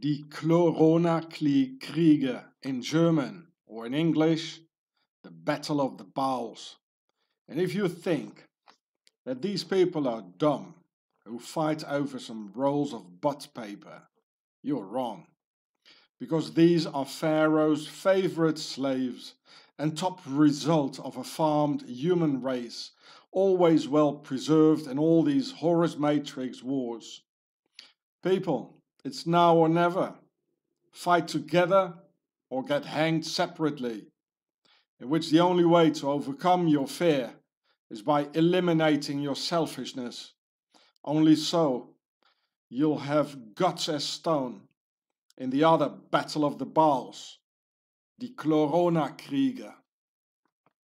Die Corona Kriege in German, or in English, the Battle of the Bowels. And if you think that these people are dumb who fight over some rolls of butt paper, you're wrong. Because these are Pharaoh's favorite slaves and top result of a farmed human race, always well preserved in all these Horus Matrix wars. People, it's now or never. Fight together or get hanged separately, in which the only way to overcome your fear is by eliminating your selfishness. Only so you'll have guts as stone in the other battle of the balls, the Corona Krieger.